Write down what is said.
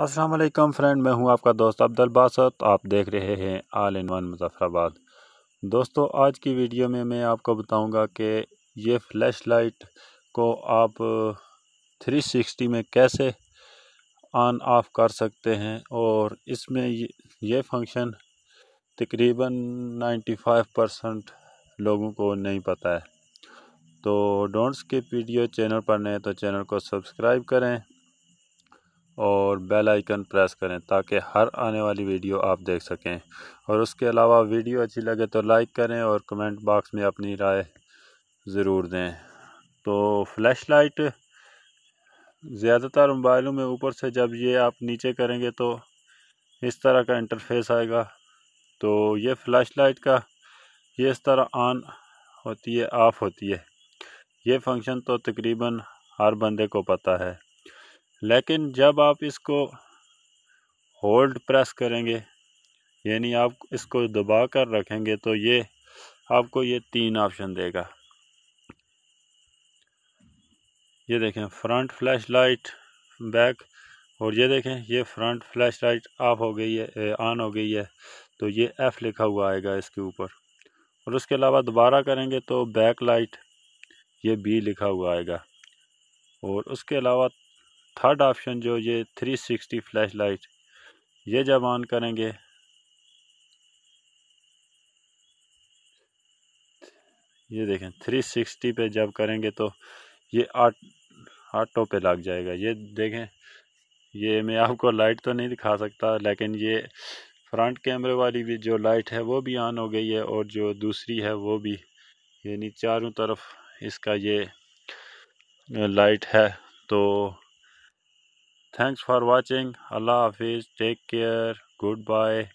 वालेकुम फ्रेंड मैं हूं आपका दोस्त अब्दुल बासत आप देख रहे हैं आल इन वन मुजफ़राबाद दोस्तों आज की वीडियो में मैं आपको बताऊंगा कि ये फ्लैश लाइट को आप 360 में कैसे ऑन ऑफ कर सकते हैं और इसमें ये फंक्शन तकरीबन 95 परसेंट लोगों को नहीं पता है तो डोंट स्किप वीडियो चैनल पर नए तो चैनल को सब्सक्राइब करें और बेल आइकन प्रेस करें ताकि हर आने वाली वीडियो आप देख सकें और उसके अलावा वीडियो अच्छी लगे तो लाइक करें और कमेंट बॉक्स में अपनी राय ज़रूर दें तो फ्लैश लाइट ज़्यादातर मोबाइलों में ऊपर से जब ये आप नीचे करेंगे तो इस तरह का इंटरफेस आएगा तो ये फ्लैश लाइट का ये इस तरह ऑन होती है ऑफ़ होती है ये फंक्शन तो तकरीबन हर बंदे को पता है लेकिन जब आप इसको होल्ड प्रेस करेंगे यानी आप इसको दबा कर रखेंगे तो ये आपको ये तीन ऑप्शन देगा ये देखें फ्रंट फ्लैश लाइट बैक और ये देखें ये फ्रंट फ्लैश लाइट ऑफ हो गई है ऑन हो गई है तो ये एफ़ लिखा हुआ आएगा इसके ऊपर और उसके अलावा दोबारा करेंगे तो बैक लाइट ये बी लिखा हुआ आएगा और उसके अलावा थर्ड ऑप्शन जो ये 360 फ्लैश लाइट ये जब ऑन करेंगे ये देखें 360 पे जब करेंगे तो ये आट ऑटो पे लग जाएगा ये देखें ये मैं आपको लाइट तो नहीं दिखा सकता लेकिन ये फ्रंट कैमरे वाली भी जो लाइट है वो भी ऑन हो गई है और जो दूसरी है वो भी यानी चारों तरफ इसका ये लाइट है तो Thanks for watching. Allah Hafiz. Take care. Goodbye.